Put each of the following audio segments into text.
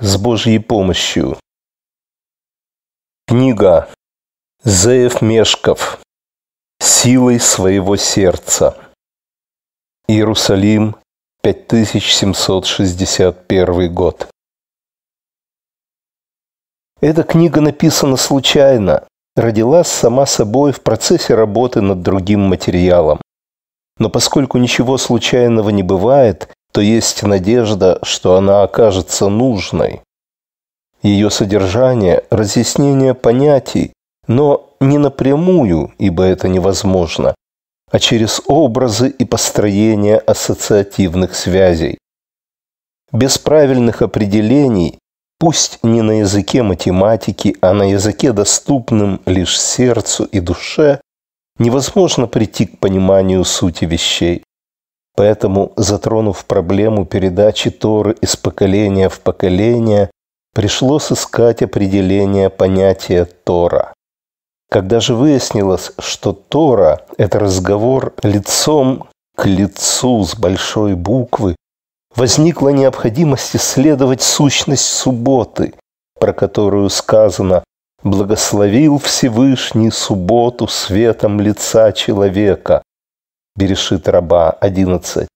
с Божьей помощью. Книга Зеев Мешков «Силой своего сердца». Иерусалим, 5761 год. Эта книга написана случайно, родилась сама собой в процессе работы над другим материалом. Но поскольку ничего случайного не бывает, то есть надежда, что она окажется нужной. Ее содержание – разъяснение понятий, но не напрямую, ибо это невозможно, а через образы и построение ассоциативных связей. Без правильных определений, пусть не на языке математики, а на языке, доступным лишь сердцу и душе, невозможно прийти к пониманию сути вещей. Поэтому, затронув проблему передачи Торы из поколения в поколение, пришлось искать определение понятия Тора. Когда же выяснилось, что Тора – это разговор лицом к лицу с большой буквы, возникла необходимость исследовать сущность субботы, про которую сказано «Благословил Всевышний субботу светом лица человека, Берешит раба 11.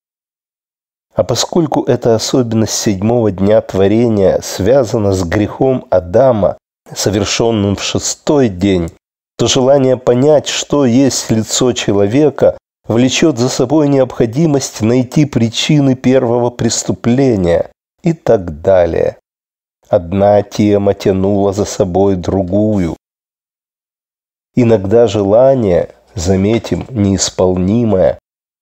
А поскольку эта особенность седьмого дня творения связана с грехом Адама, совершенным в шестой день, то желание понять, что есть лицо человека, влечет за собой необходимость найти причины первого преступления и так далее. Одна тема тянула за собой другую. Иногда желание заметим, неисполнимое,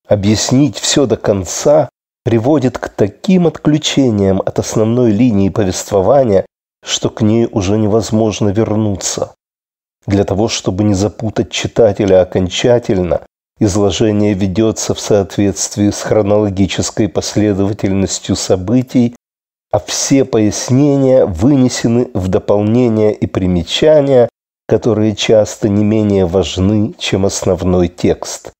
объяснить все до конца приводит к таким отключениям от основной линии повествования, что к ней уже невозможно вернуться. Для того, чтобы не запутать читателя окончательно, изложение ведется в соответствии с хронологической последовательностью событий, а все пояснения вынесены в дополнение и примечания, которые часто не менее важны, чем основной текст.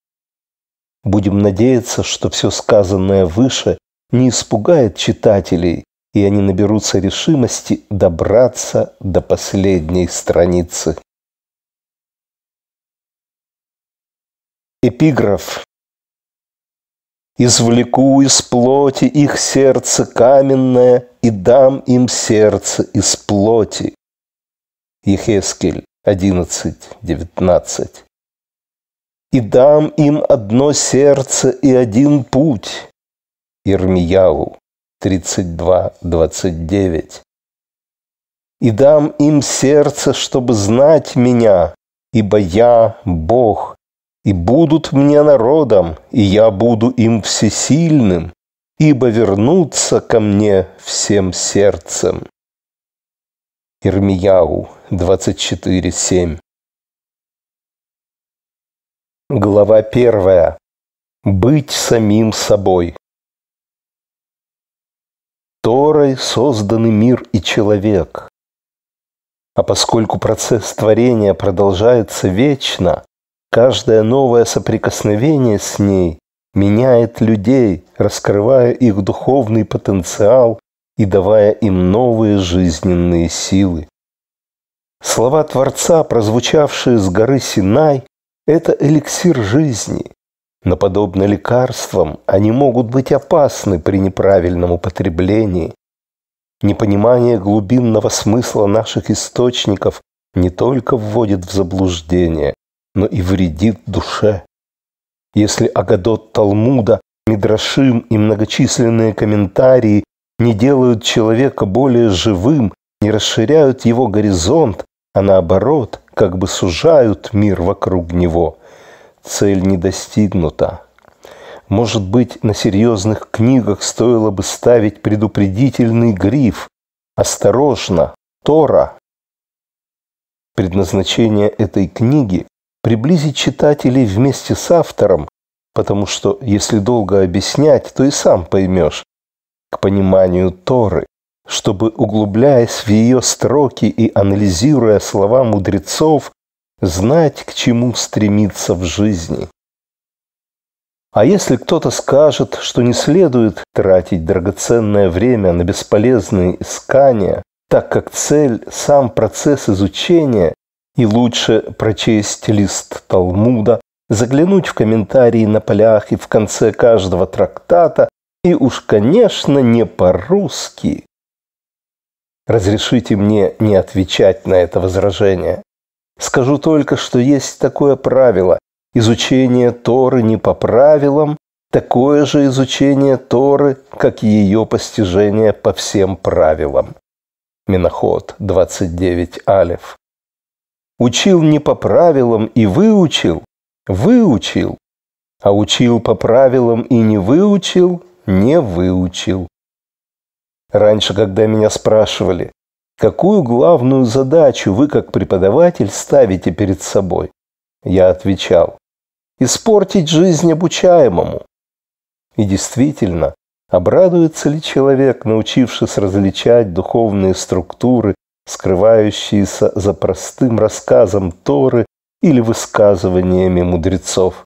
Будем надеяться, что все сказанное выше не испугает читателей, и они наберутся решимости добраться до последней страницы. Эпиграф. «Извлеку из плоти их сердце каменное и дам им сердце из плоти». Ехескель. 11.19. «И дам им одно сердце и один путь» Ирмияу 32.29. «И дам им сердце, чтобы знать меня, ибо я Бог, и будут мне народом, и я буду им всесильным, ибо вернутся ко мне всем сердцем». Ирмияу 24.7. Глава первая. Быть самим собой. Торой созданы мир и человек. А поскольку процесс творения продолжается вечно, каждое новое соприкосновение с ней меняет людей, раскрывая их духовный потенциал и давая им новые жизненные силы. Слова Творца, прозвучавшие с горы Синай, это эликсир жизни. Но подобно лекарствам, они могут быть опасны при неправильном употреблении. Непонимание глубинного смысла наших источников не только вводит в заблуждение, но и вредит душе. Если Агадот Талмуда, Мидрашим и многочисленные комментарии не делают человека более живым, не расширяют его горизонт, а наоборот, как бы сужают мир вокруг него. Цель не достигнута. Может быть, на серьезных книгах стоило бы ставить предупредительный гриф «Осторожно! Тора!». Предназначение этой книги – приблизить читателей вместе с автором, потому что, если долго объяснять, то и сам поймешь, к пониманию Торы, чтобы, углубляясь в ее строки и анализируя слова мудрецов, знать, к чему стремиться в жизни. А если кто-то скажет, что не следует тратить драгоценное время на бесполезные искания, так как цель – сам процесс изучения, и лучше прочесть лист Талмуда, заглянуть в комментарии на полях и в конце каждого трактата и уж, конечно, не по-русски. Разрешите мне не отвечать на это возражение. Скажу только, что есть такое правило. Изучение Торы не по правилам, такое же изучение Торы, как и ее постижение по всем правилам. Миноход 29 Алев. Учил не по правилам и выучил, выучил, а учил по правилам и не выучил, не выучил. Раньше, когда меня спрашивали, какую главную задачу вы как преподаватель ставите перед собой, я отвечал, испортить жизнь обучаемому. И действительно, обрадуется ли человек, научившись различать духовные структуры, скрывающиеся за простым рассказом Торы или высказываниями мудрецов?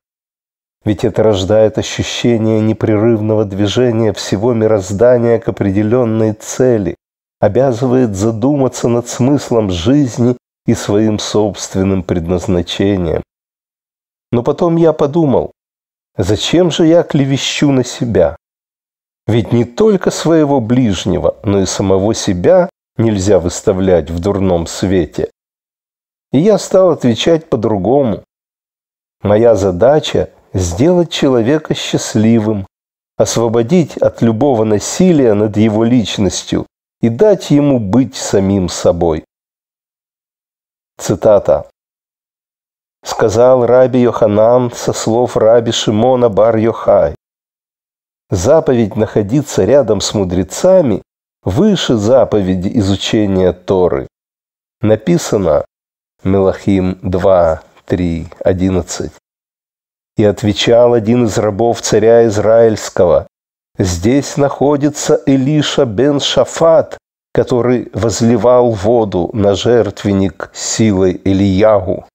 Ведь это рождает ощущение непрерывного движения всего мироздания к определенной цели, обязывает задуматься над смыслом жизни и своим собственным предназначением. Но потом я подумал, зачем же я клевещу на себя? Ведь не только своего ближнего, но и самого себя нельзя выставлять в дурном свете. И я стал отвечать по-другому. Моя задача – сделать человека счастливым, освободить от любого насилия над его личностью и дать ему быть самим собой. Цитата. Сказал раби Йоханан со слов раби Шимона Бар-Йохай. Заповедь находиться рядом с мудрецами выше заповеди изучения Торы. Написано Мелахим 2, 3, 11. И отвечал один из рабов царя Израильского, «Здесь находится Илиша бен Шафат, который возливал воду на жертвенник силой Илиягу.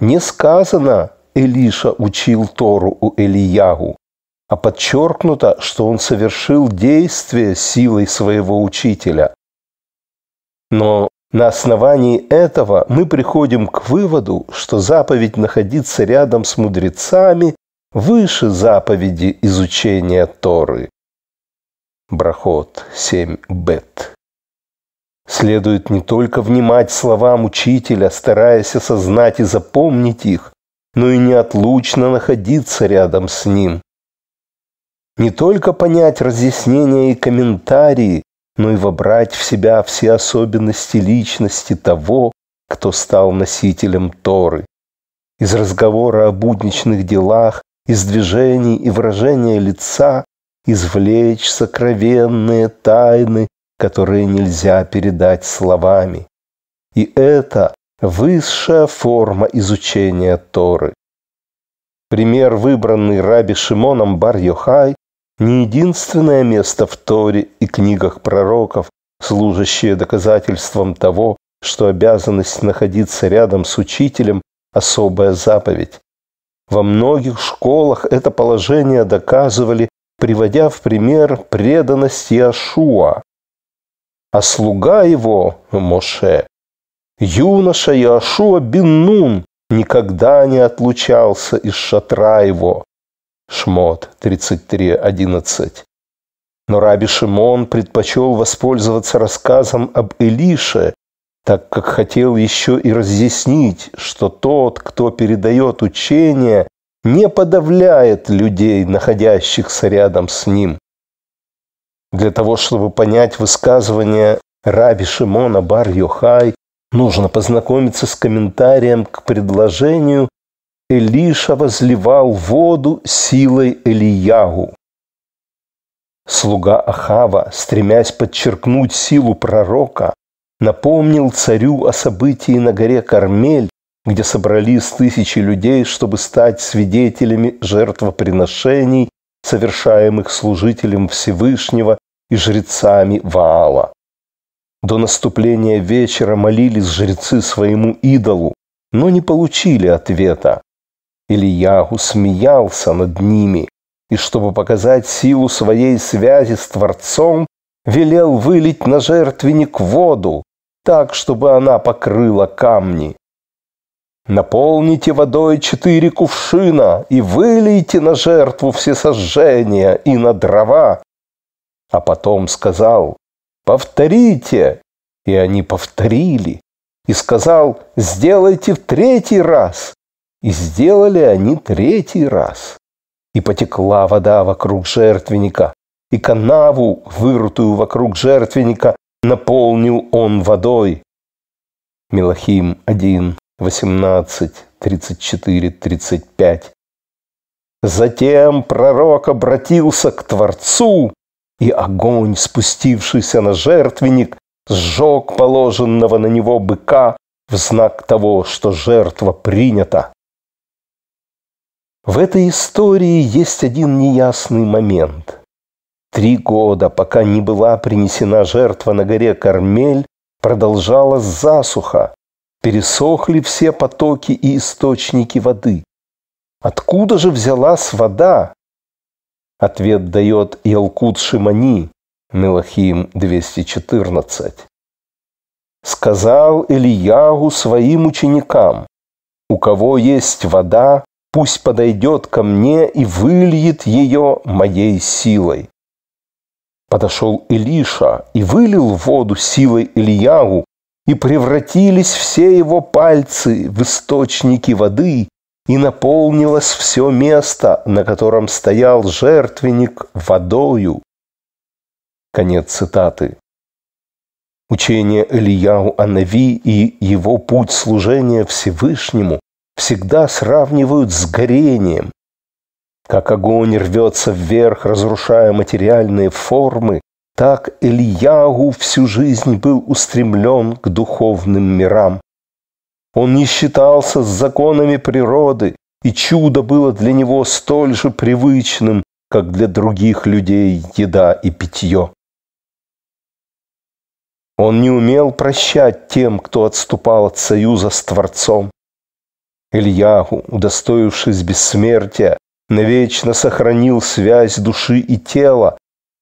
Не сказано, Илиша учил Тору у Илиягу, а подчеркнуто, что он совершил действие силой своего учителя. Но на основании этого мы приходим к выводу, что заповедь находиться рядом с мудрецами выше заповеди изучения Торы. Брахот 7 Бет. Следует не только внимать словам учителя, стараясь осознать и запомнить их, но и неотлучно находиться рядом с ним. Не только понять разъяснения и комментарии, но и вобрать в себя все особенности личности того, кто стал носителем Торы. Из разговора о будничных делах, из движений и выражения лица извлечь сокровенные тайны, которые нельзя передать словами. И это высшая форма изучения Торы. Пример, выбранный Раби Шимоном Бар-Йохай, не единственное место в Торе и книгах пророков, служащее доказательством того, что обязанность находиться рядом с учителем – особая заповедь. Во многих школах это положение доказывали, приводя в пример преданность Яшуа, а слуга его – Моше. Юноша Яшуа бин Нун никогда не отлучался из шатра его, Шмот 33.11. Но Раби Шимон предпочел воспользоваться рассказом об Илише, так как хотел еще и разъяснить, что тот, кто передает учение, не подавляет людей, находящихся рядом с ним. Для того, чтобы понять высказывание Раби Шимона Бар Йохай, нужно познакомиться с комментарием к предложению, Элиша возливал воду силой Элиягу. Слуга Ахава, стремясь подчеркнуть силу пророка, напомнил царю о событии на горе Кармель, где собрались тысячи людей, чтобы стать свидетелями жертвоприношений, совершаемых служителем Всевышнего и жрецами Ваала. До наступления вечера молились жрецы своему идолу, но не получили ответа. Ильягу смеялся над ними, и, чтобы показать силу своей связи с Творцом, велел вылить на жертвенник воду, так, чтобы она покрыла камни. Наполните водой четыре кувшина и вылейте на жертву все сожжения и на дрова. А потом сказал, повторите. И они повторили. И сказал, сделайте в третий раз. И сделали они третий раз. И потекла вода вокруг жертвенника, и канаву, вырутую вокруг жертвенника, наполнил он водой. Мелахим 1, 18, 34, 35. Затем пророк обратился к Творцу, и огонь, спустившийся на жертвенник, сжег положенного на него быка в знак того, что жертва принята. В этой истории есть один неясный момент. Три года, пока не была принесена жертва на горе Кармель, продолжалась засуха. Пересохли все потоки и источники воды. Откуда же взялась вода? Ответ дает Ялкут Шимани, Мелахим 214. Сказал Ильягу своим ученикам, у кого есть вода, пусть подойдет ко мне и выльет ее моей силой. Подошел Илиша и вылил воду силой Ильягу, и превратились все его пальцы в источники воды, и наполнилось все место, на котором стоял жертвенник водою. Конец цитаты. Учение Ильяу о Нави и его путь служения Всевышнему всегда сравнивают с горением. Как огонь рвется вверх, разрушая материальные формы, так Ильягу всю жизнь был устремлен к духовным мирам. Он не считался с законами природы, и чудо было для него столь же привычным, как для других людей еда и питье. Он не умел прощать тем, кто отступал от союза с Творцом. Ильяху, удостоившись бессмертия, навечно сохранил связь души и тела,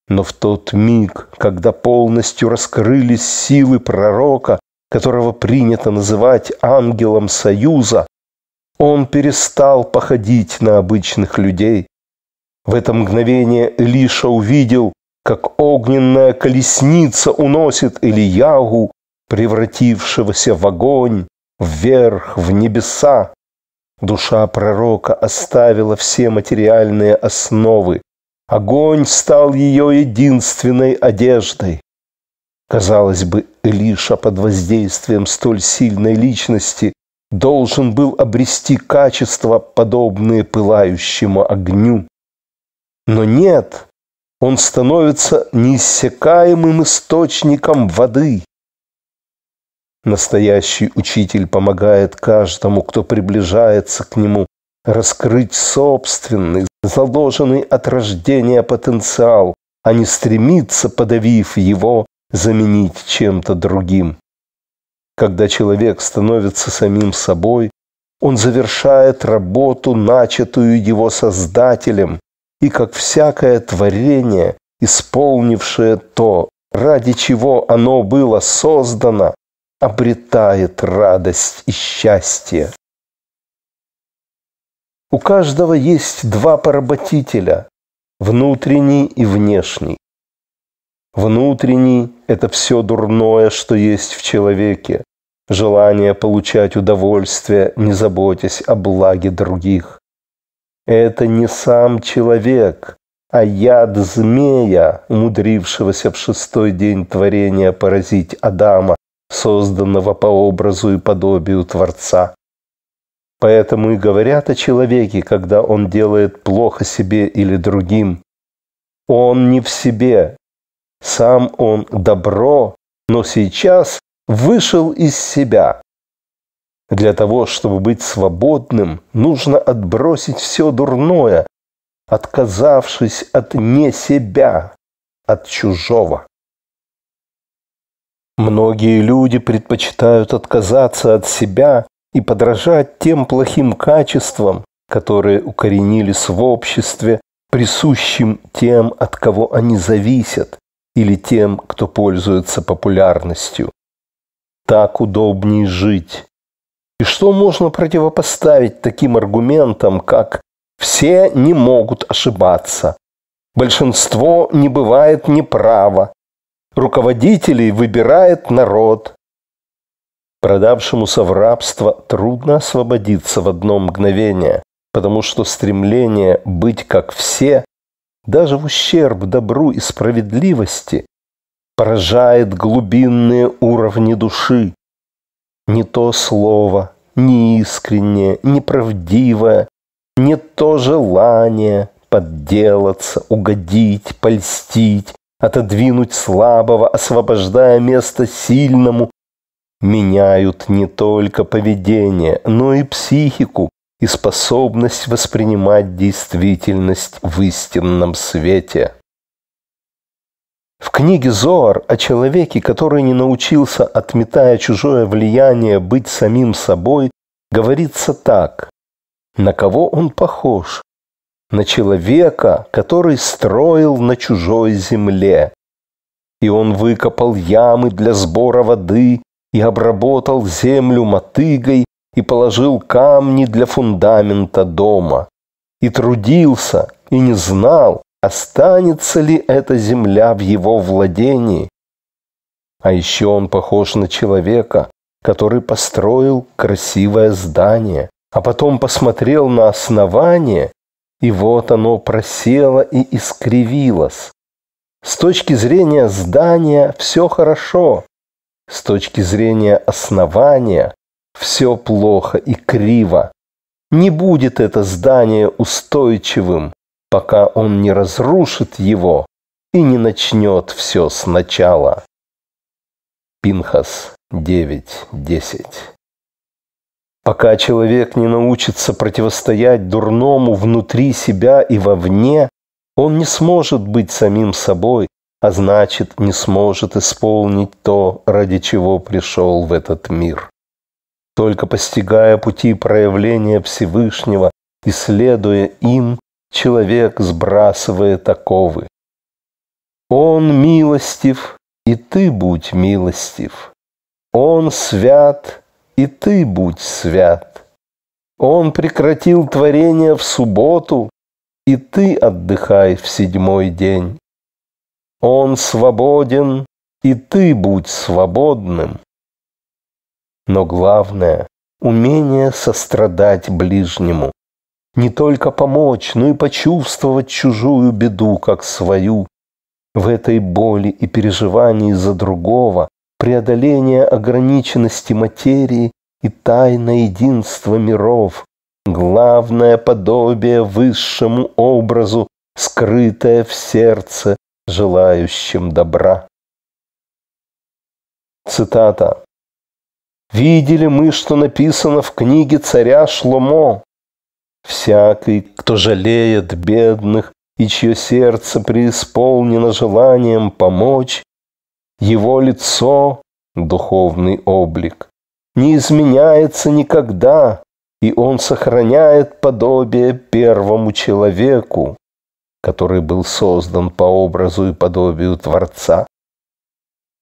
но в тот миг, когда полностью раскрылись силы пророка, которого принято называть ангелом Союза, он перестал походить на обычных людей. В это мгновение Элиша увидел, как огненная колесница уносит Ильягу, превратившегося в огонь, вверх, в небеса. Душа пророка оставила все материальные основы. Огонь стал ее единственной одеждой. Казалось бы, Элиша под воздействием столь сильной личности должен был обрести качества, подобные пылающему огню. Но нет, он становится неиссякаемым источником воды, Настоящий учитель помогает каждому, кто приближается к нему, раскрыть собственный, заложенный от рождения потенциал, а не стремиться, подавив его, заменить чем-то другим. Когда человек становится самим собой, он завершает работу, начатую его Создателем, и как всякое творение, исполнившее то, ради чего оно было создано, обретает радость и счастье. У каждого есть два поработителя – внутренний и внешний. Внутренний – это все дурное, что есть в человеке, желание получать удовольствие, не заботясь о благе других. Это не сам человек, а яд змея, умудрившегося в шестой день творения поразить Адама созданного по образу и подобию Творца. Поэтому и говорят о человеке, когда он делает плохо себе или другим. Он не в себе. Сам он добро, но сейчас вышел из себя. Для того, чтобы быть свободным, нужно отбросить все дурное, отказавшись от не себя, от чужого. Многие люди предпочитают отказаться от себя и подражать тем плохим качествам, которые укоренились в обществе, присущим тем, от кого они зависят, или тем, кто пользуется популярностью. Так удобнее жить. И что можно противопоставить таким аргументам, как «все не могут ошибаться», «большинство не бывает неправо», Руководителей выбирает народ. Продавшемуся в рабство трудно освободиться в одно мгновение, потому что стремление быть как все, даже в ущерб добру и справедливости, поражает глубинные уровни души. Не то слово, не неискреннее, неправдивое, не то желание подделаться, угодить, польстить, отодвинуть слабого, освобождая место сильному, меняют не только поведение, но и психику и способность воспринимать действительность в истинном свете. В книге Зоар о человеке, который не научился, отметая чужое влияние, быть самим собой, говорится так. На кого он похож? на человека, который строил на чужой земле. И он выкопал ямы для сбора воды, и обработал землю мотыгой, и положил камни для фундамента дома. И трудился, и не знал, останется ли эта земля в его владении. А еще он похож на человека, который построил красивое здание, а потом посмотрел на основание и вот оно просело и искривилось. С точки зрения здания все хорошо, с точки зрения основания все плохо и криво. Не будет это здание устойчивым, пока он не разрушит его и не начнет все сначала. Пинхас 9.10 Пока человек не научится противостоять дурному внутри себя и вовне, он не сможет быть самим собой, а значит, не сможет исполнить то, ради чего пришел в этот мир. Только постигая пути проявления Всевышнего и следуя им, человек сбрасывает оковы. Он милостив, и ты будь милостив. Он свят, и ты будь свят. Он прекратил творение в субботу, и ты отдыхай в седьмой день. Он свободен, и ты будь свободным. Но главное – умение сострадать ближнему. Не только помочь, но и почувствовать чужую беду, как свою. В этой боли и переживании за другого преодоление ограниченности материи и тайна единства миров, главное подобие высшему образу, скрытое в сердце, желающим добра. Цитата. «Видели мы, что написано в книге царя Шломо. Всякий, кто жалеет бедных и чье сердце преисполнено желанием помочь, его лицо – духовный облик. Не изменяется никогда, и он сохраняет подобие первому человеку, который был создан по образу и подобию Творца.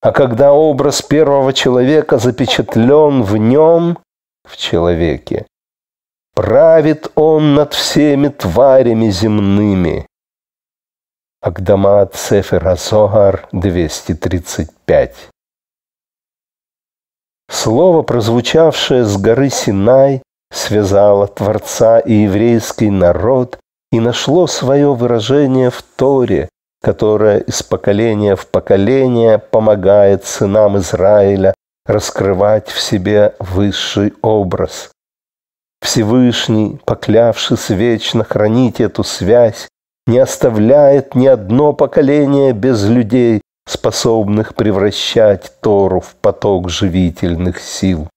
А когда образ первого человека запечатлен в нем, в человеке, правит он над всеми тварями земными, Агдамат Сефера Зогар 235. Слово, прозвучавшее с горы Синай, связало Творца и еврейский народ и нашло свое выражение в Торе, которое из поколения в поколение помогает сынам Израиля раскрывать в себе высший образ. Всевышний, поклявшись вечно хранить эту связь, не оставляет ни одно поколение без людей, способных превращать Тору в поток живительных сил.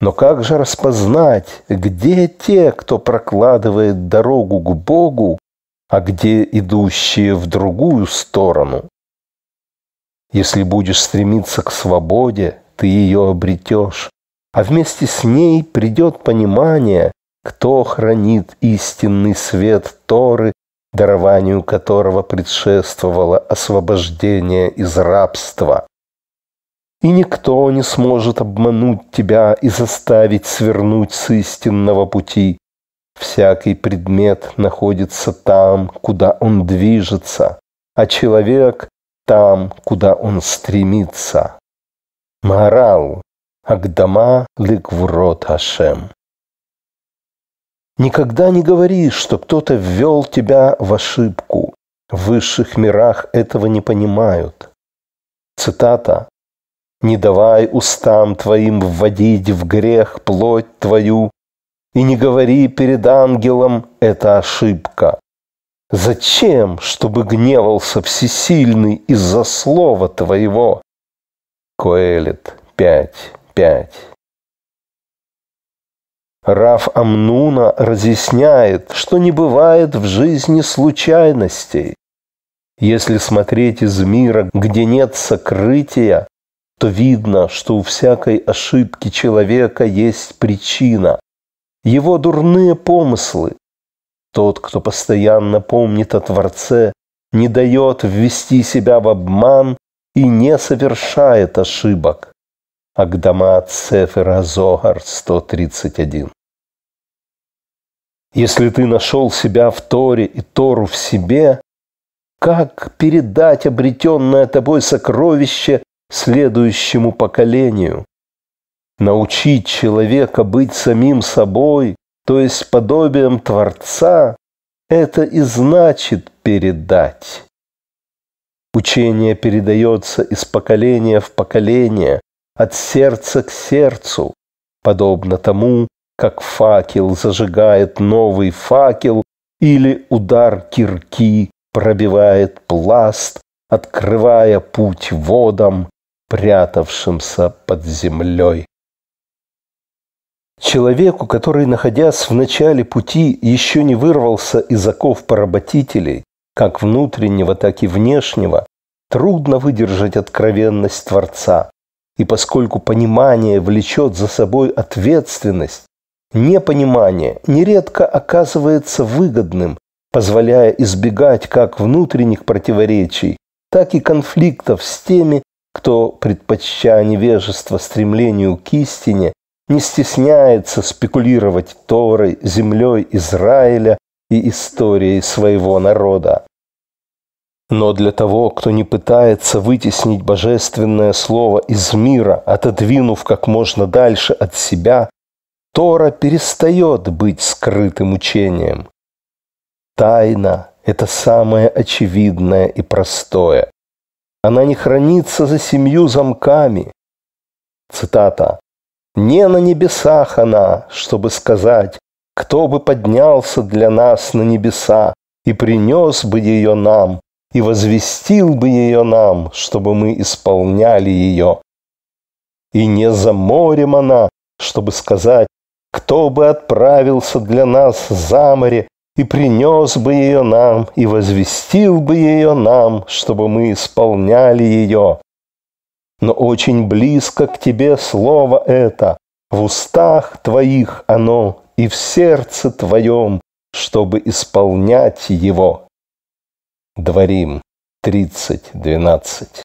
Но как же распознать, где те, кто прокладывает дорогу к Богу, а где идущие в другую сторону? Если будешь стремиться к свободе, ты ее обретешь, а вместе с ней придет понимание, кто хранит истинный свет Торы дарованию которого предшествовало освобождение из рабства. И никто не сможет обмануть тебя и заставить свернуть с истинного пути. Всякий предмет находится там, куда он движется, а человек там, куда он стремится. Марал, Агдама Ликвурот Ашем. Никогда не говори, что кто-то ввел тебя в ошибку. В высших мирах этого не понимают. Цитата. «Не давай устам твоим вводить в грех плоть твою, и не говори перед ангелом – это ошибка. Зачем, чтобы гневался всесильный из-за слова твоего?» Коэлит 5.5 Раф Амнуна разъясняет, что не бывает в жизни случайностей. Если смотреть из мира, где нет сокрытия, то видно, что у всякой ошибки человека есть причина. Его дурные помыслы. Тот, кто постоянно помнит о Творце, не дает ввести себя в обман и не совершает ошибок. Агдамат Сефера Зогар 131. Если ты нашел себя в Торе и Тору в себе, как передать обретенное тобой сокровище следующему поколению? Научить человека быть самим собой, то есть подобием Творца, это и значит передать. Учение передается из поколения в поколение, от сердца к сердцу, подобно тому, как факел зажигает новый факел или удар кирки пробивает пласт, открывая путь водам, прятавшимся под землей. Человеку, который, находясь в начале пути, еще не вырвался из оков поработителей, как внутреннего, так и внешнего, трудно выдержать откровенность Творца. И поскольку понимание влечет за собой ответственность, непонимание нередко оказывается выгодным, позволяя избегать как внутренних противоречий, так и конфликтов с теми, кто, предпочтя невежество стремлению к истине, не стесняется спекулировать Торой, землей Израиля и историей своего народа. Но для того, кто не пытается вытеснить божественное слово из мира, отодвинув как можно дальше от себя, Тора перестает быть скрытым учением. Тайна – это самое очевидное и простое. Она не хранится за семью замками. Цитата. «Не на небесах она, чтобы сказать, кто бы поднялся для нас на небеса и принес бы ее нам, и возвестил бы ее нам, чтобы мы исполняли ее. И не за морем она, чтобы сказать, кто бы отправился для нас за море и принес бы ее нам, и возвестил бы ее нам, чтобы мы исполняли ее. Но очень близко к тебе слово это, в устах твоих оно и в сердце твоем, чтобы исполнять его. Дворим 30.12.